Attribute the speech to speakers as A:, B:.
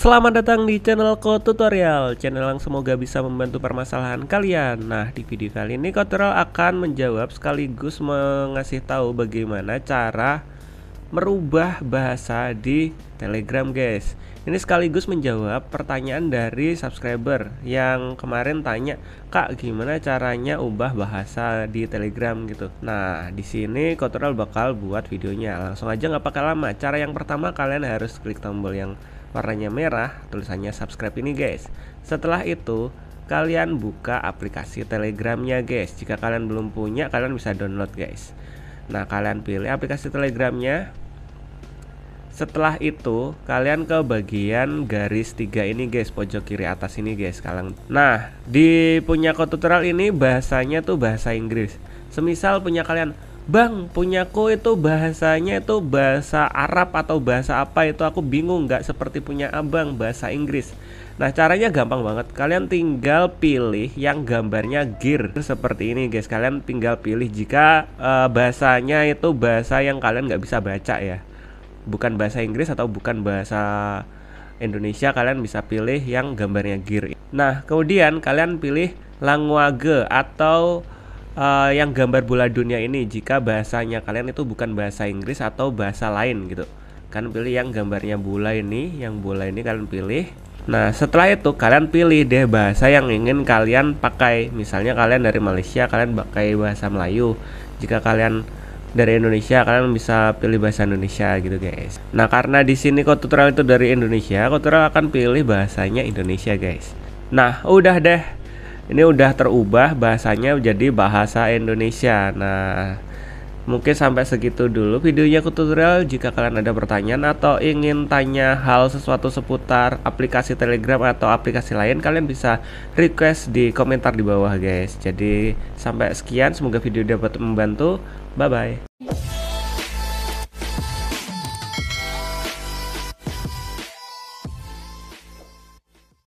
A: Selamat datang di channel Ko Tutorial, channel yang semoga bisa membantu permasalahan kalian. Nah, di video kali ini Ko Tutorial akan menjawab sekaligus mengasih tahu bagaimana cara merubah bahasa di Telegram, guys. Ini sekaligus menjawab pertanyaan dari subscriber yang kemarin tanya, "Kak, gimana caranya ubah bahasa di Telegram gitu?" Nah, di sini Tutorial bakal buat videonya. Langsung aja nggak pakai lama. Cara yang pertama kalian harus klik tombol yang warnanya merah, tulisannya subscribe ini guys. Setelah itu, kalian buka aplikasi Telegramnya guys. Jika kalian belum punya, kalian bisa download guys. Nah, kalian pilih aplikasi Telegramnya. Setelah itu, kalian ke bagian garis tiga ini guys, pojok kiri atas ini guys. Kalian. Nah, di punya tutorial ini bahasanya tuh bahasa Inggris. Semisal punya kalian Bang, punyaku itu bahasanya itu bahasa Arab atau bahasa apa itu aku bingung nggak seperti punya abang bahasa Inggris. Nah caranya gampang banget, kalian tinggal pilih yang gambarnya gear seperti ini guys. Kalian tinggal pilih jika uh, bahasanya itu bahasa yang kalian nggak bisa baca ya, bukan bahasa Inggris atau bukan bahasa Indonesia kalian bisa pilih yang gambarnya gear. Nah kemudian kalian pilih language atau uh, yang gambar bola dunia ini jika bahasanya kalian itu bukan bahasa Inggris atau bahasa lain gitu. kan pilih yang gambarnya bola ini, yang bola ini kalian pilih. Nah, setelah itu kalian pilih deh bahasa yang ingin kalian pakai. Misalnya kalian dari Malaysia, kalian pakai bahasa Melayu. Jika kalian dari Indonesia kalian bisa pilih bahasa Indonesia gitu guys. Nah karena di sini tutorial itu dari Indonesia, tutorial akan pilih bahasanya Indonesia guys. Nah udah deh ini udah terubah bahasanya jadi bahasa Indonesia. Nah, mungkin sampai segitu dulu videonya tutorial. Jika kalian ada pertanyaan atau ingin tanya hal sesuatu seputar aplikasi Telegram atau aplikasi lain, kalian bisa request di komentar di bawah, guys. Jadi, sampai sekian. Semoga video dapat membantu. Bye bye.